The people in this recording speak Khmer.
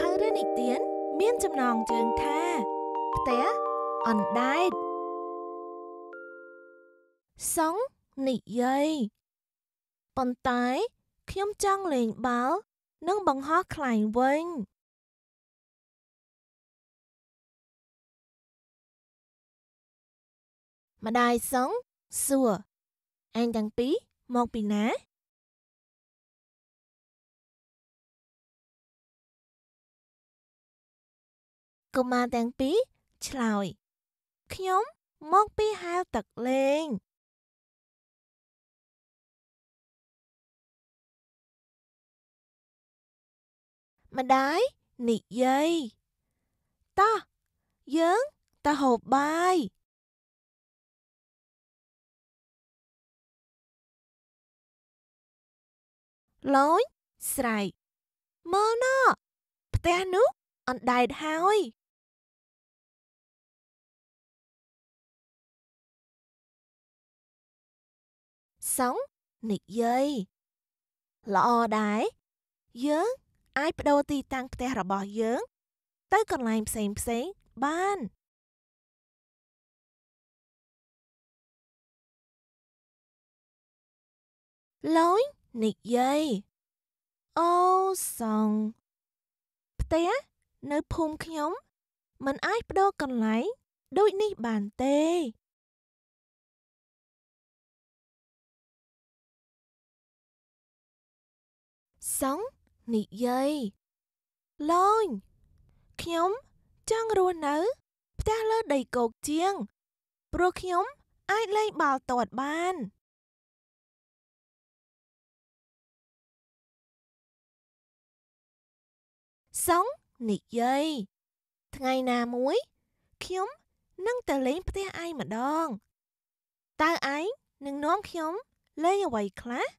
ភៅរឿងនិទានមាន ចំណងជើងថាផ្ទះអណ្ដែតសុងនិយាយប៉ុន្តែខ្ញុំចង់លេងបាល់និងបង្ហោះខ្លែងវិញម្ដាយសុងសួរអញទាំងពីរមកពីណាកុមារទាំងពីរឆ្លើយខ្ញុំមកពីហាលទឹកលេងម្ដាយនិយាយតោះយើងទៅហូបបាយលូនស្រែកមើលណោះផ្ទះនោះអណ្ដែតហើយសុងនិយាយល្អដែរយើងអាចបដូរទីតាំងផ្ទះរបស់យើង ទៅ កន្លែងផ្សេងផ្សេងបានលុយនិយាយអូសងផ្ទះនៅភូមិខ្ញុំមិនអាចបដូរកន្លែងដូចនេះបានទេសង់និយាយឡើយខ្ញុំចង់រស់នៅ ផ្ទះលើដីគោកជាងព្រោះខ្ញុំអាចលេងបាល់ទាត់បានសង់និយាយថ្ងៃណាមួយ ខ្ញុំនឹងទៅលេងផ្ទះឯងម្ដងតើឯងនឹងនាំខ្ញុំលេងអ្វីខ្លះ